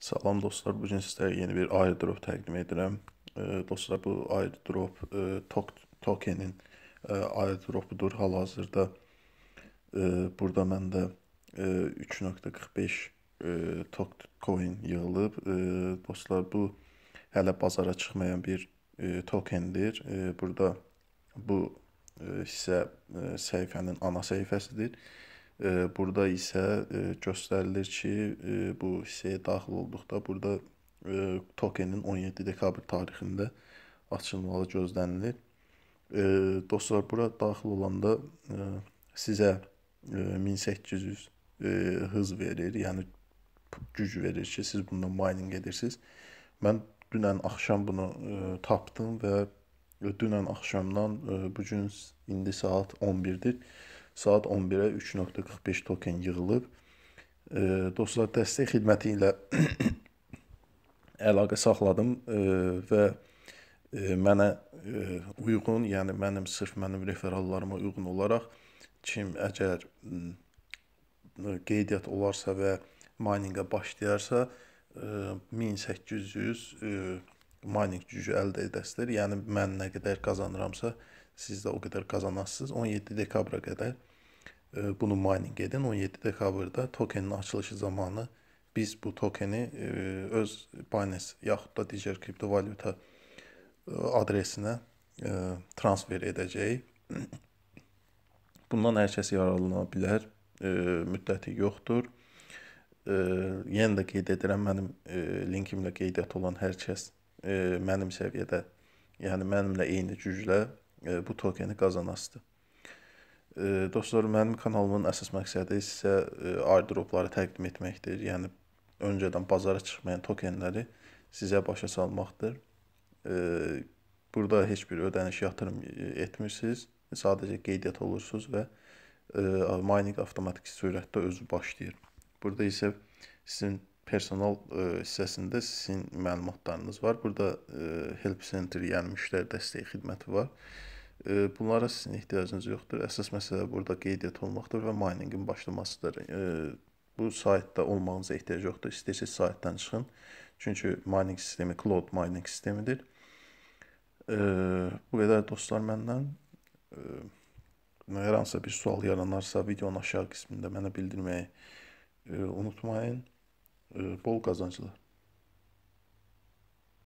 Salam dostlar, bu gün sizlərə yeni bir airdrop təqdim edirəm. E, dostlar, bu airdrop e, tok tokenin e, airdropudur. Hal-hazırda e, burada məndə e, 3.45 e, tok coin yığılıb. E, dostlar, bu hələ bazara çıxmayan bir e, tokendir. E, burada bu e, hissə e, səhifənin ana səhifəsidir. E, Burada isə e, göstərilir ki, e, bu hissəyə daxil olduqda burada e, tokenin 17 dekabr tarixində açılmağı gözlənilir. Dostlar, bura daxil olanda sizə 1800 hız verir, yəni güc verir ki, siz bununla mining edirsiniz. Mən dünən axşam bunu tapdım və dünən axşamdan bu gün indi saat 11-dir saat 11-ə 3.45 token yığılıb. E, dostlar, dəstək xidməti ilə əlaqə saxladım e, və e, mənə e, uyğun, yəni mənim sırf mənim referallarıma uyğun olaraq kim əgər qeydiyyat olarsa və miningə başlayarsa, e, 1800 e, mining gücü əldə edəsiniz. Yəni mən nə qədər qazanıramsa, siz də o qədər qazanasınız. 17 dekabra qədər bunu mining edin. 17 dekabrda tokenin açılışı zamanı biz bu tokeni e, öz Binance yaxud da digər kriptovalyuta e, adresinə e, transfer edəcəyik. Bundan hər kəs yararlana bilər. Müddəti yoxdur. Yenə də qeyd edirəm, mənim linkimlə qeydiyyat olan hər kəs mənim səviyyədə, yəni mənimlə eyni güclə bu tokeni qazanasıdır. Dostlar, mənim kanalımın əsas məqsədi isə e, airdropları təqdim etməkdir. Yəni, öncədən bazara çıxmayan tokenləri sizə başa salmaqdır. Burada heç bir ödəniş yatırım e, etmirsiniz. Sadəcə qeydiyyat olursunuz və e, mining avtomatik sürətdə özü başlayır. Burada isə sizin personal hissəsində sizin məlumatlarınız var. Burada help center, yəni müştəri dəstək xidməti var. Bunlara sizin ehtiyacınız yoxdur. Əsas məsələ burada qeydiyyat olmaqdır və miningin başlamasıdır. Bu saytda olmağınıza ehtiyac yoxdur. İstəyirsiniz saytdan çıxın. Çünki mining sistemi cloud mining sistemidir. Bu qədər dostlar məndən. Hər hansısa bir sual yaranarsa videonun aşağı qismində mənə bildirməyi unutmayın. Bol qazanclar.